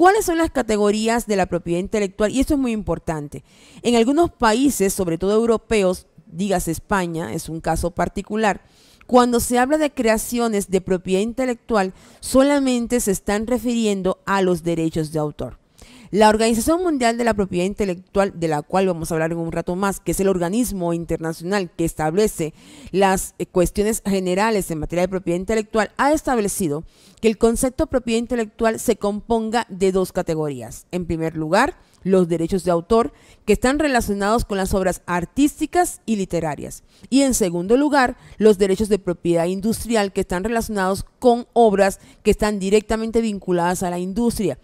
¿Cuáles son las categorías de la propiedad intelectual? Y esto es muy importante. En algunos países, sobre todo europeos, digas España, es un caso particular, cuando se habla de creaciones de propiedad intelectual, solamente se están refiriendo a los derechos de autor. La Organización Mundial de la Propiedad Intelectual, de la cual vamos a hablar en un rato más, que es el organismo internacional que establece las eh, cuestiones generales en materia de propiedad intelectual, ha establecido que el concepto de propiedad intelectual se componga de dos categorías. En primer lugar, los derechos de autor que están relacionados con las obras artísticas y literarias. Y en segundo lugar, los derechos de propiedad industrial que están relacionados con obras que están directamente vinculadas a la industria.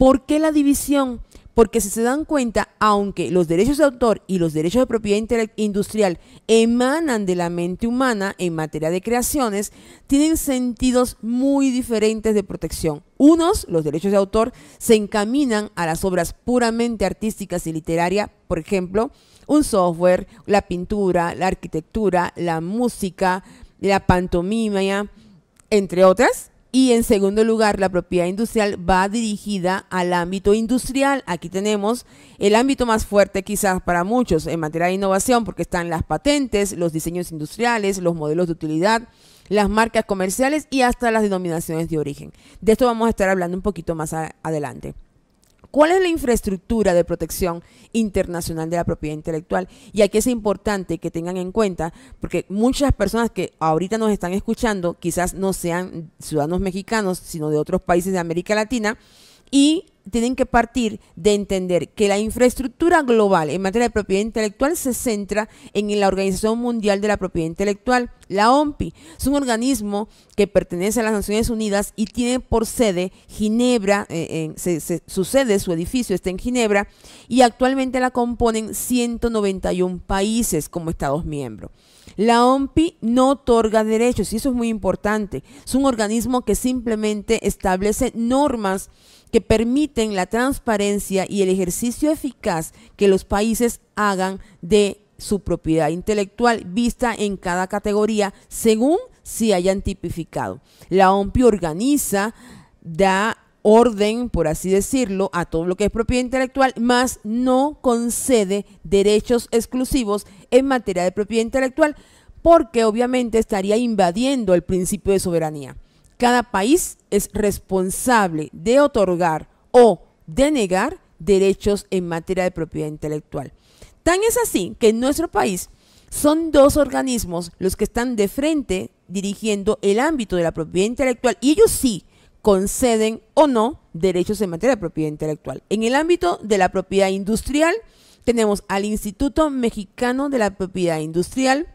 ¿Por qué la división? Porque si se dan cuenta, aunque los derechos de autor y los derechos de propiedad industrial emanan de la mente humana en materia de creaciones, tienen sentidos muy diferentes de protección. Unos, los derechos de autor, se encaminan a las obras puramente artísticas y literarias, por ejemplo, un software, la pintura, la arquitectura, la música, la pantomima, entre otras y en segundo lugar, la propiedad industrial va dirigida al ámbito industrial. Aquí tenemos el ámbito más fuerte quizás para muchos en materia de innovación, porque están las patentes, los diseños industriales, los modelos de utilidad, las marcas comerciales y hasta las denominaciones de origen. De esto vamos a estar hablando un poquito más adelante. ¿Cuál es la infraestructura de protección internacional de la propiedad intelectual? Y aquí es importante que tengan en cuenta, porque muchas personas que ahorita nos están escuchando, quizás no sean ciudadanos mexicanos, sino de otros países de América Latina, y tienen que partir de entender que la infraestructura global en materia de propiedad intelectual se centra en la Organización Mundial de la Propiedad Intelectual, la OMPI. Es un organismo que pertenece a las Naciones Unidas y tiene por sede Ginebra, eh, se, su sede, su edificio está en Ginebra y actualmente la componen 191 países como Estados miembros. La OMPI no otorga derechos y eso es muy importante. Es un organismo que simplemente establece normas que permiten la transparencia y el ejercicio eficaz que los países hagan de su propiedad intelectual vista en cada categoría según si hayan tipificado. La OMPI organiza, da orden, por así decirlo, a todo lo que es propiedad intelectual, más no concede derechos exclusivos en materia de propiedad intelectual, porque obviamente estaría invadiendo el principio de soberanía. Cada país es responsable de otorgar o denegar derechos en materia de propiedad intelectual. Tan es así que en nuestro país son dos organismos los que están de frente dirigiendo el ámbito de la propiedad intelectual y ellos sí conceden o no derechos en materia de propiedad intelectual. En el ámbito de la propiedad industrial, tenemos al Instituto Mexicano de la Propiedad Industrial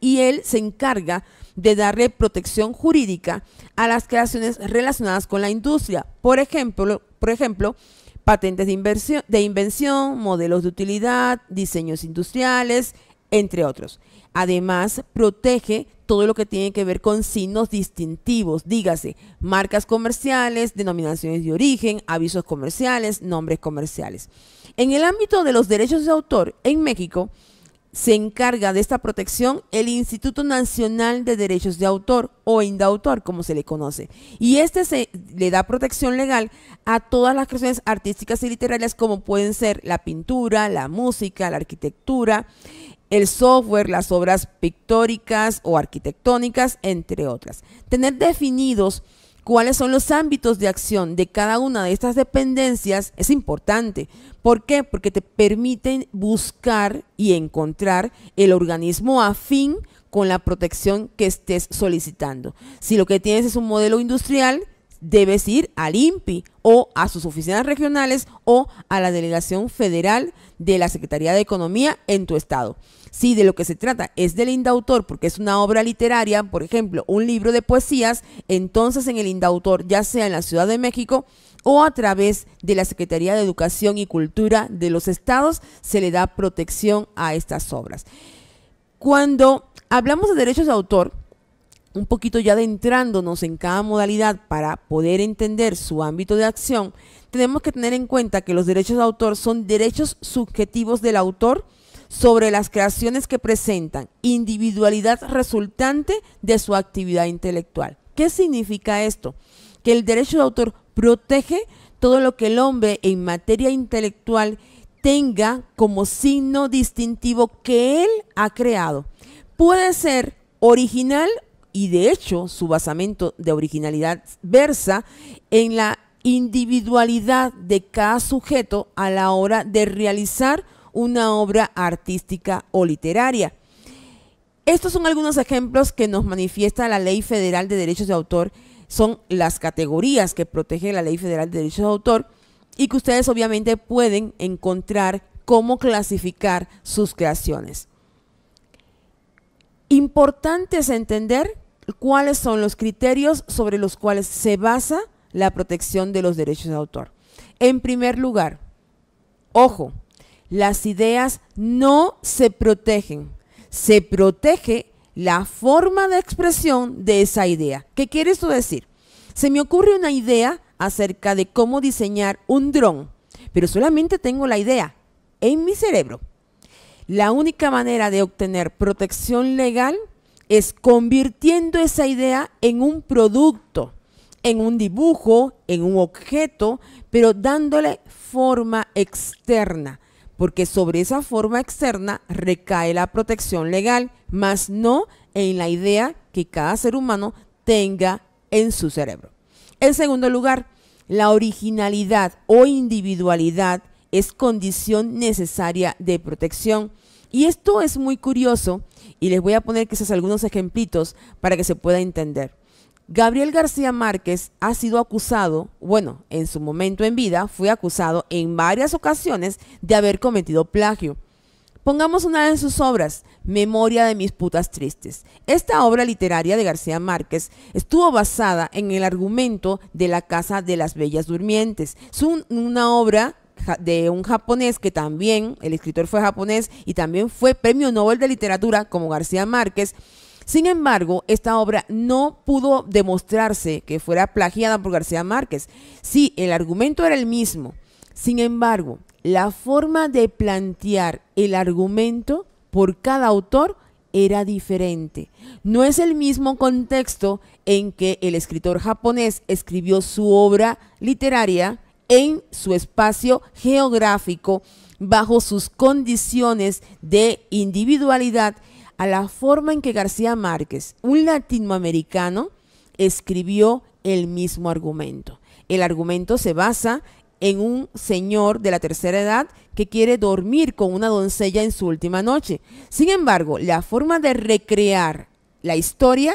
y él se encarga de darle protección jurídica a las creaciones relacionadas con la industria. Por ejemplo, por ejemplo patentes de, de invención, modelos de utilidad, diseños industriales, entre otros. Además, protege todo lo que tiene que ver con signos distintivos, dígase, marcas comerciales, denominaciones de origen, avisos comerciales, nombres comerciales. En el ámbito de los derechos de autor en México, se encarga de esta protección el Instituto Nacional de Derechos de Autor o Indautor, como se le conoce. Y este le da protección legal a todas las creaciones artísticas y literarias como pueden ser la pintura, la música, la arquitectura, el software, las obras pictóricas o arquitectónicas, entre otras. Tener definidos cuáles son los ámbitos de acción de cada una de estas dependencias es importante. ¿Por qué? Porque te permiten buscar y encontrar el organismo afín con la protección que estés solicitando. Si lo que tienes es un modelo industrial, debes ir al INPI o a sus oficinas regionales o a la delegación federal de la Secretaría de Economía en tu estado. Si de lo que se trata es del indautor, porque es una obra literaria, por ejemplo, un libro de poesías, entonces en el indautor, ya sea en la Ciudad de México o a través de la Secretaría de Educación y Cultura de los estados, se le da protección a estas obras. Cuando hablamos de derechos de autor, un poquito ya adentrándonos en cada modalidad para poder entender su ámbito de acción, tenemos que tener en cuenta que los derechos de autor son derechos subjetivos del autor sobre las creaciones que presentan, individualidad resultante de su actividad intelectual. ¿Qué significa esto? Que el derecho de autor protege todo lo que el hombre en materia intelectual tenga como signo distintivo que él ha creado. Puede ser original y de hecho su basamento de originalidad versa en la individualidad de cada sujeto a la hora de realizar una obra artística o literaria. Estos son algunos ejemplos que nos manifiesta la Ley Federal de Derechos de Autor. Son las categorías que protege la Ley Federal de Derechos de Autor y que ustedes obviamente pueden encontrar cómo clasificar sus creaciones. Importante es entender cuáles son los criterios sobre los cuales se basa la protección de los derechos de autor. En primer lugar, ojo, las ideas no se protegen, se protege la forma de expresión de esa idea. ¿Qué quiere esto decir? Se me ocurre una idea acerca de cómo diseñar un dron, pero solamente tengo la idea en mi cerebro. La única manera de obtener protección legal es convirtiendo esa idea en un producto, en un dibujo, en un objeto, pero dándole forma externa, porque sobre esa forma externa recae la protección legal, más no en la idea que cada ser humano tenga en su cerebro. En segundo lugar, la originalidad o individualidad es condición necesaria de protección. Y esto es muy curioso y les voy a poner quizás algunos ejemplitos para que se pueda entender. Gabriel García Márquez ha sido acusado, bueno, en su momento en vida fue acusado en varias ocasiones de haber cometido plagio. Pongamos una de sus obras, Memoria de mis putas tristes. Esta obra literaria de García Márquez estuvo basada en el argumento de la Casa de las Bellas Durmientes. Es una obra de un japonés que también, el escritor fue japonés y también fue premio Nobel de Literatura como García Márquez. Sin embargo, esta obra no pudo demostrarse que fuera plagiada por García Márquez. Sí, el argumento era el mismo. Sin embargo, la forma de plantear el argumento por cada autor era diferente. No es el mismo contexto en que el escritor japonés escribió su obra literaria en su espacio geográfico bajo sus condiciones de individualidad a la forma en que García Márquez, un latinoamericano, escribió el mismo argumento. El argumento se basa en un señor de la tercera edad que quiere dormir con una doncella en su última noche. Sin embargo, la forma de recrear la historia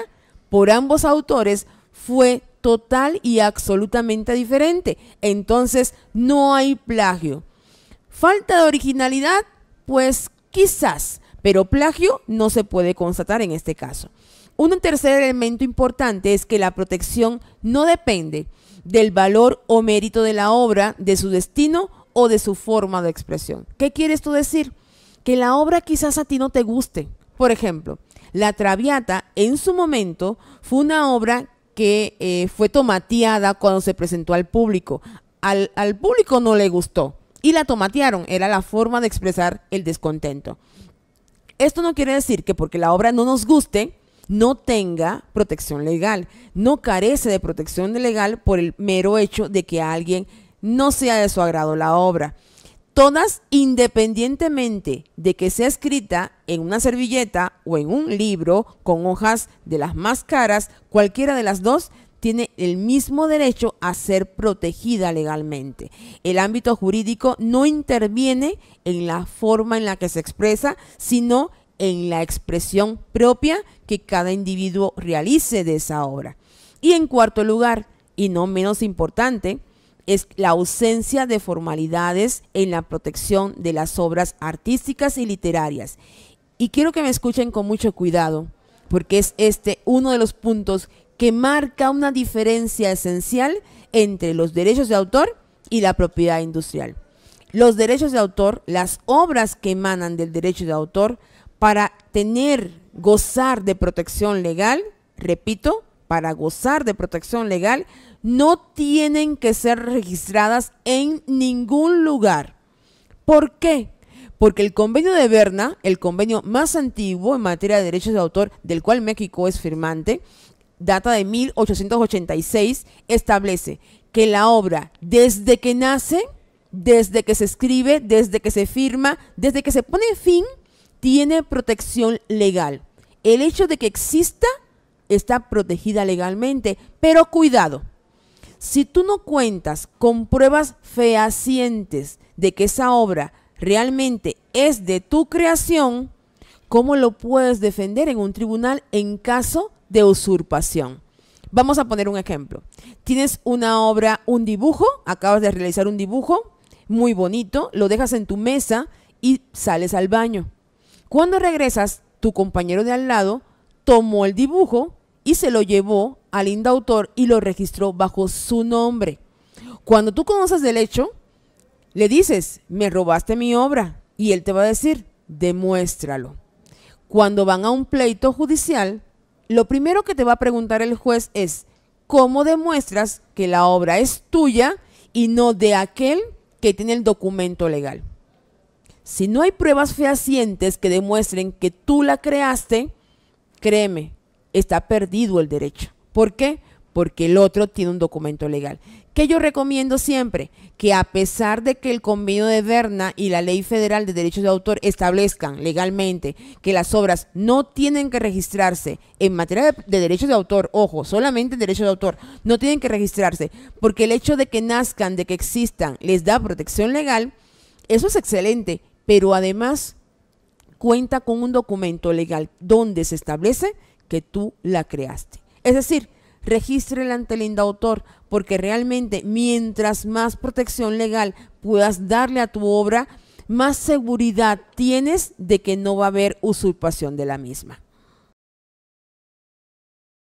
por ambos autores fue total y absolutamente diferente. Entonces no hay plagio. Falta de originalidad, pues quizás, pero plagio no se puede constatar en este caso. Un tercer elemento importante es que la protección no depende del valor o mérito de la obra, de su destino o de su forma de expresión. ¿Qué quieres tú decir? Que la obra quizás a ti no te guste. Por ejemplo, La Traviata en su momento fue una obra que eh, fue tomateada cuando se presentó al público. Al, al público no le gustó y la tomatearon, era la forma de expresar el descontento. Esto no quiere decir que porque la obra no nos guste, no tenga protección legal, no carece de protección legal por el mero hecho de que a alguien no sea de su agrado la obra todas independientemente de que sea escrita en una servilleta o en un libro con hojas de las más caras, cualquiera de las dos tiene el mismo derecho a ser protegida legalmente. El ámbito jurídico no interviene en la forma en la que se expresa, sino en la expresión propia que cada individuo realice de esa obra. Y en cuarto lugar, y no menos importante, es la ausencia de formalidades en la protección de las obras artísticas y literarias. Y quiero que me escuchen con mucho cuidado, porque es este uno de los puntos que marca una diferencia esencial entre los derechos de autor y la propiedad industrial. Los derechos de autor, las obras que emanan del derecho de autor, para tener, gozar de protección legal, repito, para gozar de protección legal no tienen que ser registradas en ningún lugar. ¿Por qué? Porque el convenio de Berna, el convenio más antiguo en materia de derechos de autor del cual México es firmante, data de 1886, establece que la obra, desde que nace, desde que se escribe, desde que se firma, desde que se pone fin, tiene protección legal. El hecho de que exista está protegida legalmente, pero cuidado, si tú no cuentas con pruebas fehacientes de que esa obra realmente es de tu creación, ¿cómo lo puedes defender en un tribunal en caso de usurpación? Vamos a poner un ejemplo. Tienes una obra, un dibujo, acabas de realizar un dibujo muy bonito, lo dejas en tu mesa y sales al baño. Cuando regresas, tu compañero de al lado tomó el dibujo y se lo llevó al indautor y lo registró bajo su nombre. Cuando tú conoces del hecho, le dices, me robaste mi obra, y él te va a decir, demuéstralo. Cuando van a un pleito judicial, lo primero que te va a preguntar el juez es, ¿cómo demuestras que la obra es tuya y no de aquel que tiene el documento legal? Si no hay pruebas fehacientes que demuestren que tú la creaste, créeme, está perdido el derecho. ¿Por qué? Porque el otro tiene un documento legal. ¿Qué yo recomiendo siempre? Que a pesar de que el convenio de Berna y la ley federal de derechos de autor establezcan legalmente que las obras no tienen que registrarse en materia de, de derechos de autor, ojo, solamente derechos de autor, no tienen que registrarse, porque el hecho de que nazcan, de que existan, les da protección legal, eso es excelente, pero además cuenta con un documento legal donde se establece que tú la creaste. Es decir, regístrela ante el indautor, porque realmente mientras más protección legal puedas darle a tu obra, más seguridad tienes de que no va a haber usurpación de la misma.